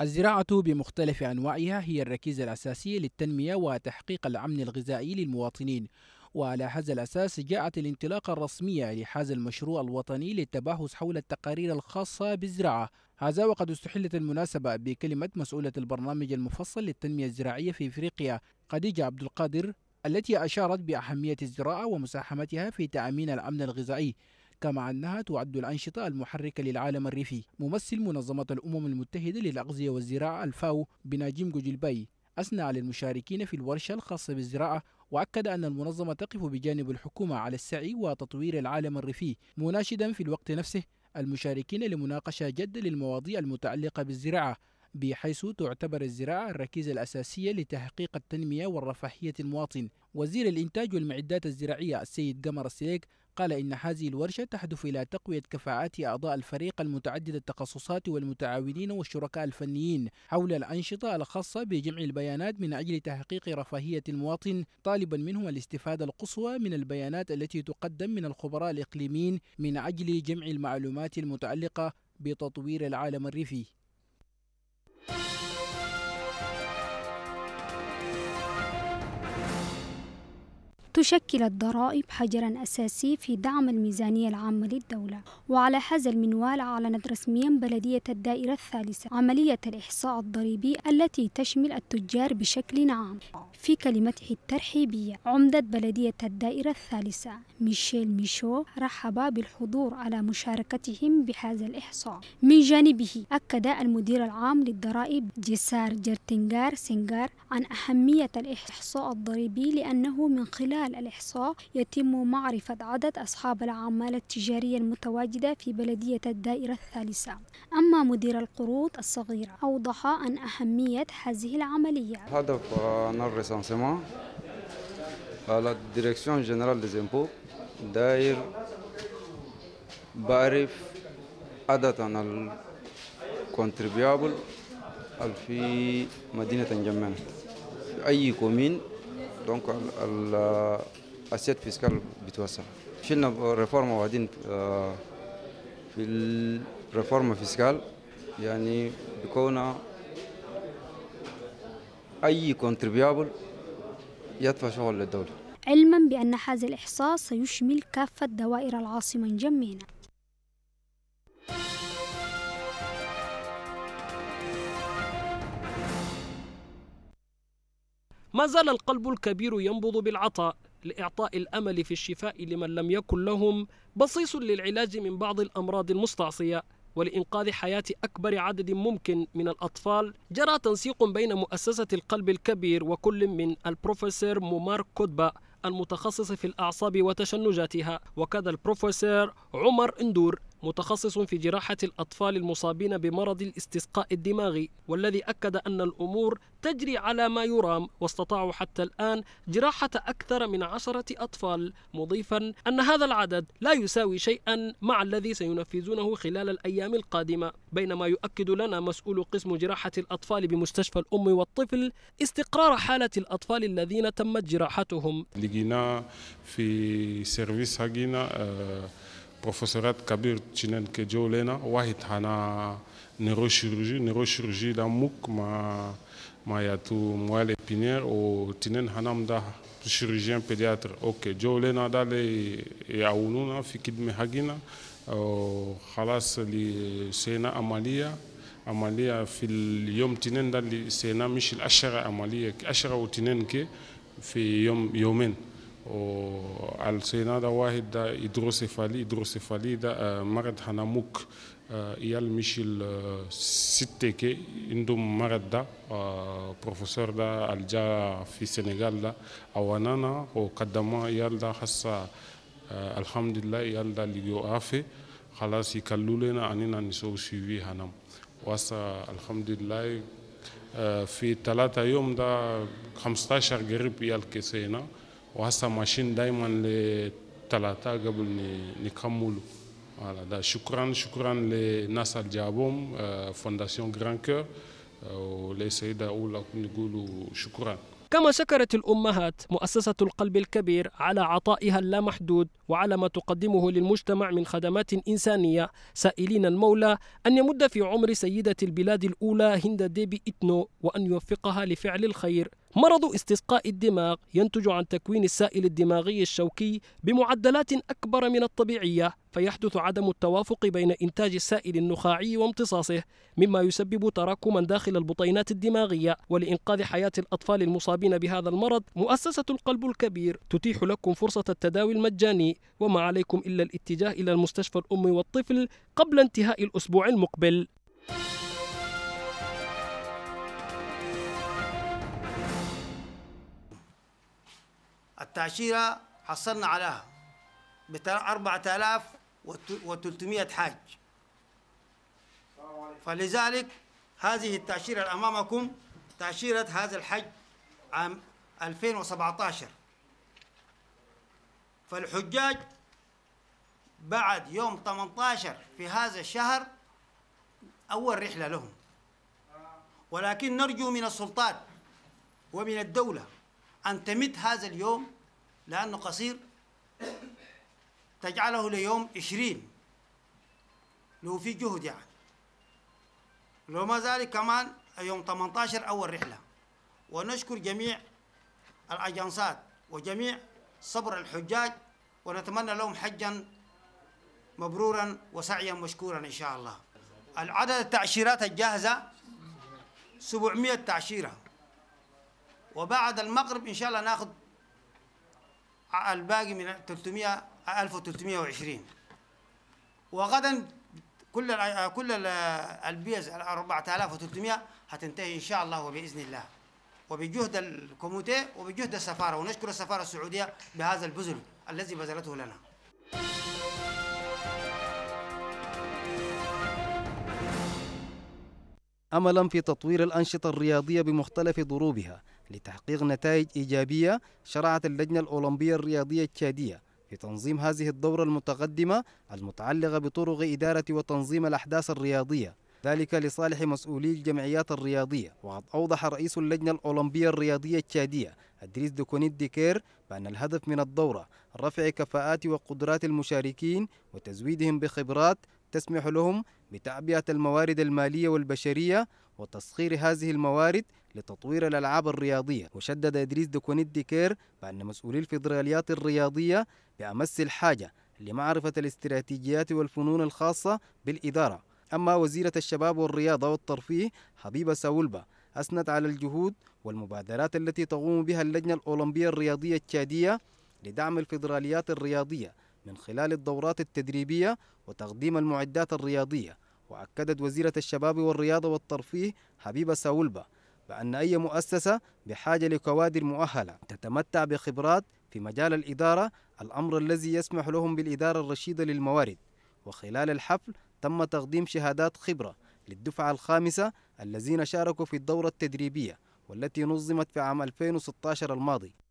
الزراعة بمختلف أنواعها هي الركيزة الأساسية للتنمية وتحقيق الأمن الغذائي للمواطنين وعلى هذا الأساس جاءت الانطلاقة الرسمية لهذا المشروع الوطني للتباحث حول التقارير الخاصة بالزراعة هذا وقد استحلت المناسبة بكلمة مسؤولة البرنامج المفصل للتنمية الزراعية في إفريقيا خديجة عبد القادر التي أشارت بأهمية الزراعة ومساهمتها في تأمين الأمن الغذائي كما أنها تعد الأنشطة المحركة للعالم الريفي ممثل منظمة الأمم المتحدة للأغذية والزراعة الفاو بناجيم جوجلباي أثنى على المشاركين في الورشة الخاصة بالزراعة وأكد أن المنظمة تقف بجانب الحكومة على السعي وتطوير العالم الريفي مناشدا في الوقت نفسه المشاركين لمناقشة جد للمواضيع المتعلقة بالزراعة بحيث تعتبر الزراعة الركيزة الأساسية لتحقيق التنمية والرفاهية المواطن وزير الإنتاج والمعدات الزراعية السيد قمر السليك قال إن هذه الورشة تهدف إلى تقوية كفاءات أعضاء الفريق المتعدد التخصصات والمتعاونين والشركاء الفنيين حول الأنشطة الخاصة بجمع البيانات من أجل تحقيق رفاهية المواطن طالبا منهم الاستفادة القصوى من البيانات التي تقدم من الخبراء الإقليميين من أجل جمع المعلومات المتعلقة بتطوير العالم الريفي تشكل الضرائب حجرا أساسي في دعم الميزانية العامة للدولة وعلى هذا المنوال أعلنت رسميا بلدية الدائرة الثالثة عملية الإحصاء الضريبي التي تشمل التجار بشكل عام في كلمته الترحيبية عمدة بلدية الدائرة الثالثة ميشيل ميشو رحب بالحضور على مشاركتهم بهذا الإحصاء من جانبه أكد المدير العام للضرائب جسار جرتنجار سينجار عن أهمية الإحصاء الضريبي لأنه من خلال خلال الإحصاء يتم معرفة عدد أصحاب العمالة التجارية المتواجدة في بلدية الدائرة الثالثة أما مدير القروض الصغيرة أوضح أن أهمية هذه العملية هدف الريسانسيمون على آه، الديريكسيون جنرال لزيمبو داير بعرف عدد الكونتريبيابل في مدينة جمانة في أي كومين دونك الاسيت فيسكال بتوسع شلنا ريفورما وبعدين آه، في الريفورما فيسكال يعني بكون اي كونتريبيابل يدفع شغل للدوله علما بان هذا الاحصاء سيشمل كافه دوائر العاصمه جميعا ما زال القلب الكبير ينبض بالعطاء لإعطاء الأمل في الشفاء لمن لم يكن لهم بصيص للعلاج من بعض الأمراض المستعصية ولإنقاذ حياة أكبر عدد ممكن من الأطفال جرى تنسيق بين مؤسسة القلب الكبير وكل من البروفيسور مومار كودبا المتخصص في الأعصاب وتشنجاتها وكذا البروفيسور عمر اندور متخصص في جراحة الأطفال المصابين بمرض الاستسقاء الدماغي والذي أكد أن الأمور تجري على ما يرام واستطاعوا حتى الآن جراحة أكثر من عشرة أطفال مضيفا أن هذا العدد لا يساوي شيئا مع الذي سينفذونه خلال الأيام القادمة بينما يؤكد لنا مسؤول قسم جراحة الأطفال بمستشفى الأم والطفل استقرار حالة الأطفال الذين تمت جراحتهم لقينا في سيرفيس حقنا بروفيسورات كبير تشينان كجو لنا واحد هنا نيروشيرجي نيروشيرجي دا موك ما ما ياتو موالي بينير او تنين هنام دا شيرجيان بيدياتر اوكي جو لنا دا اللي يعاونونا في خدمة حقنا خلاص اللي سينا عملية عملية في اليوم تنين دا اللي سينا مش الأشرة عملية أشرة وتنين كي في يوم يومين والسينا ده واحد ده هيدروسيفالي هيدروسيفالي ده آه، مرض حناموك آه، يال ميشيل آه، ستيكي عندهم مرض ده بروفيسور ده الجا في السنغال ده او انا وقدما يال ده حسا الحمد لله يال ده اللي يوافي خلاص يكلوا لنا أننا نسوي سيفي حنام واسا الحمد لله في ثلاثة يوم ده 15 قريب يال كسينا وهسه ماشين دائما لثلاثه قبل نكملوا فوالا ده شكرا شكرا للناس اللي جابوهم آه، فونداسيون جران كور آه، وليس أولى نقولوا شكرا كما شكرت الأمهات مؤسسة القلب الكبير على عطائها اللامحدود وعلى ما تقدمه للمجتمع من خدمات إنسانية سائلين المولى أن يمد في عمر سيدة البلاد الأولى هند ديبي إتنو وأن يوفقها لفعل الخير مرض استسقاء الدماغ ينتج عن تكوين السائل الدماغي الشوكي بمعدلات أكبر من الطبيعية فيحدث عدم التوافق بين إنتاج السائل النخاعي وامتصاصه مما يسبب تراكما داخل البطينات الدماغية ولإنقاذ حياة الأطفال المصابين بهذا المرض مؤسسة القلب الكبير تتيح لكم فرصة التداوي المجاني وما عليكم إلا الاتجاه إلى المستشفى الأم والطفل قبل انتهاء الأسبوع المقبل تأشيرة حصلنا عليها ب 4300 حاج فلذلك هذه التعشيرة أمامكم تعشيرة هذا الحج عام 2017 فالحجاج بعد يوم 18 في هذا الشهر أول رحلة لهم ولكن نرجو من السلطات ومن الدولة أن تمد هذا اليوم لأنه قصير تجعله ليوم عشرين لو في جهد يعني لو ما ذلك كمان يوم 18 أول رحلة ونشكر جميع الأجنسات وجميع صبر الحجاج ونتمنى لهم حجا مبرورا وسعيا مشكورا إن شاء الله العدد التعشيرات الجاهزة 700 تعشيرة وبعد المغرب إن شاء الله ناخذ الباقي من 300 1320 وغدا كل كل البيز ال 4300 هتنتهي ان شاء الله وباذن الله وبجهد الكوميتي وبجهد السفاره ونشكر السفاره السعوديه بهذا البذل الذي بذلته لنا. املا في تطوير الانشطه الرياضيه بمختلف ضروبها لتحقيق نتائج إيجابية شرعت اللجنة الأولمبية الرياضية التشادية في تنظيم هذه الدورة المتقدمة المتعلقة بطرق إدارة وتنظيم الأحداث الرياضية ذلك لصالح مسؤولي الجمعيات الرياضية وقد أوضح رئيس اللجنة الأولمبية الرياضية التشادية أدريس دوكونيت ديكير بأن الهدف من الدورة رفع كفاءات وقدرات المشاركين وتزويدهم بخبرات تسمح لهم بتعبئة الموارد المالية والبشرية وتسخير هذه الموارد لتطوير الألعاب الرياضية وشدد إدريس دوكونيدي ديكير بأن مسؤولي الفيدراليات الرياضية بأمس الحاجة لمعرفة الاستراتيجيات والفنون الخاصة بالإدارة أما وزيرة الشباب والرياضة والترفيه حبيبة ساولبا أثنت على الجهود والمبادرات التي تقوم بها اللجنة الأولمبية الرياضية التشادية لدعم الفيدراليات الرياضية من خلال الدورات التدريبية وتقديم المعدات الرياضية وأكدت وزيرة الشباب والرياضة والترفيه حبيبة ساولبا بأن أي مؤسسة بحاجة لكوادر مؤهلة تتمتع بخبرات في مجال الإدارة الأمر الذي يسمح لهم بالإدارة الرشيدة للموارد وخلال الحفل تم تقديم شهادات خبرة للدفعة الخامسة الذين شاركوا في الدورة التدريبية والتي نظمت في عام 2016 الماضي